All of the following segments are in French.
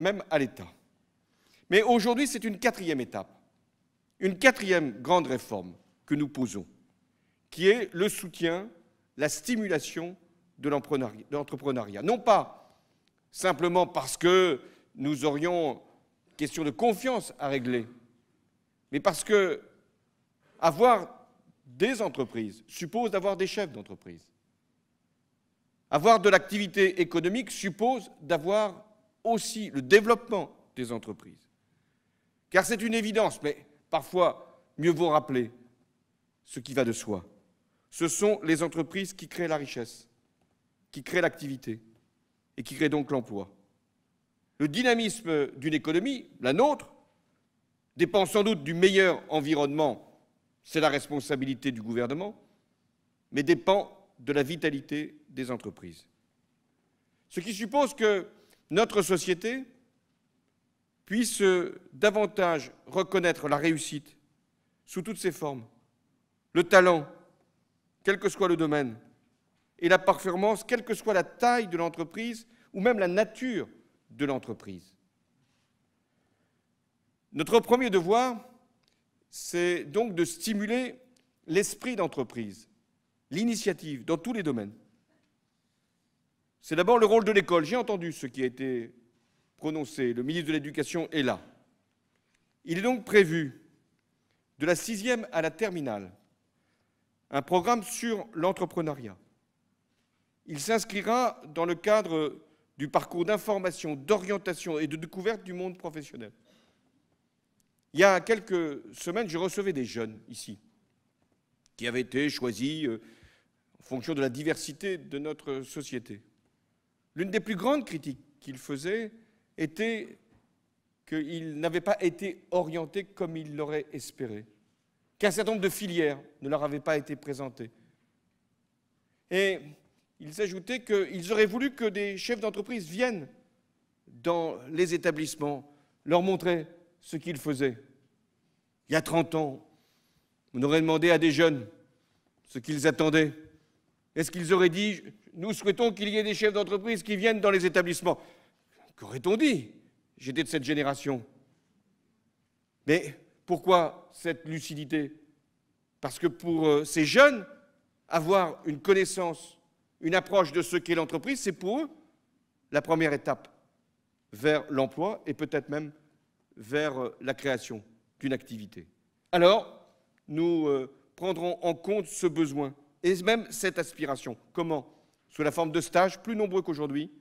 même à l'État. Mais aujourd'hui, c'est une quatrième étape, une quatrième grande réforme que nous posons, qui est le soutien, la stimulation de l'entrepreneuriat. Non pas simplement parce que nous aurions une question de confiance à régler, mais parce que avoir des entreprises suppose d'avoir des chefs d'entreprise. Avoir de l'activité économique suppose d'avoir aussi le développement des entreprises. Car c'est une évidence, mais parfois mieux vaut rappeler ce qui va de soi. Ce sont les entreprises qui créent la richesse, qui créent l'activité et qui créent donc l'emploi. Le dynamisme d'une économie, la nôtre, dépend sans doute du meilleur environnement, c'est la responsabilité du gouvernement, mais dépend de la vitalité des entreprises. Ce qui suppose que notre société puisse davantage reconnaître la réussite sous toutes ses formes, le talent, quel que soit le domaine, et la performance, quelle que soit la taille de l'entreprise ou même la nature de l'entreprise. Notre premier devoir, c'est donc de stimuler l'esprit d'entreprise, l'initiative dans tous les domaines. C'est d'abord le rôle de l'école. J'ai entendu ce qui a été prononcé. Le ministre de l'Éducation est là. Il est donc prévu, de la sixième à la terminale, un programme sur l'entrepreneuriat. Il s'inscrira dans le cadre du parcours d'information, d'orientation et de découverte du monde professionnel. Il y a quelques semaines, je recevais des jeunes ici qui avaient été choisis euh, en fonction de la diversité de notre société. L'une des plus grandes critiques qu'il faisait était qu'ils n'avait pas été orienté comme il l'aurait espéré, qu'un certain nombre de filières ne leur avaient pas été présentées. Et ils ajoutaient qu'ils auraient voulu que des chefs d'entreprise viennent dans les établissements, leur montrer ce qu'ils faisaient. Il y a 30 ans, on aurait demandé à des jeunes ce qu'ils attendaient. Est-ce qu'ils auraient dit Nous souhaitons qu'il y ait des chefs d'entreprise qui viennent dans les établissements Qu'aurait-on dit J'étais de cette génération. Mais pourquoi cette lucidité Parce que pour euh, ces jeunes, avoir une connaissance, une approche de ce qu'est l'entreprise, c'est pour eux la première étape vers l'emploi et peut-être même vers euh, la création d'une activité. Alors, nous euh, prendrons en compte ce besoin et même cette aspiration. Comment Sous la forme de stages, plus nombreux qu'aujourd'hui,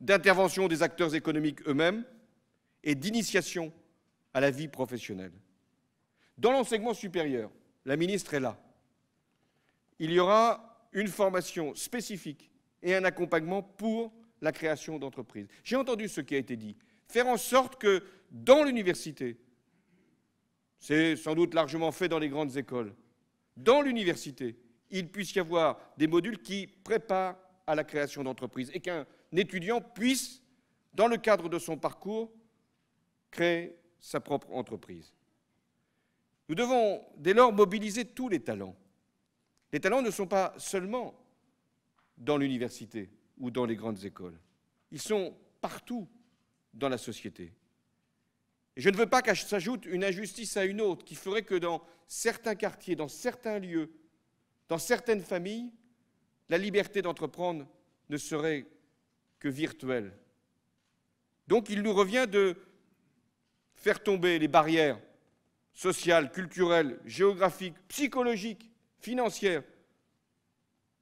d'intervention des acteurs économiques eux-mêmes et d'initiation à la vie professionnelle. Dans l'enseignement supérieur, la ministre est là. Il y aura une formation spécifique et un accompagnement pour la création d'entreprises. J'ai entendu ce qui a été dit. Faire en sorte que dans l'université, c'est sans doute largement fait dans les grandes écoles, dans l'université, il puisse y avoir des modules qui préparent à la création d'entreprise et qu'un étudiant puisse, dans le cadre de son parcours, créer sa propre entreprise. Nous devons dès lors mobiliser tous les talents. Les talents ne sont pas seulement dans l'université ou dans les grandes écoles. Ils sont partout dans la société. je ne veux pas qu'ajoute s'ajoute une injustice à une autre qui ferait que dans certains quartiers, dans certains lieux, dans certaines familles, la liberté d'entreprendre ne serait que virtuelle. Donc il nous revient de faire tomber les barrières sociales, culturelles, géographiques, psychologiques, financières,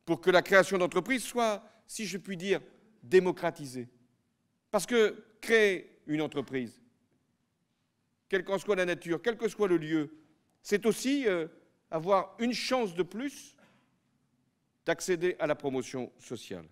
pour que la création d'entreprises soit, si je puis dire, démocratisée. Parce que créer une entreprise, quelle qu'en soit la nature, quel que soit le lieu, c'est aussi euh, avoir une chance de plus d'accéder à la promotion sociale.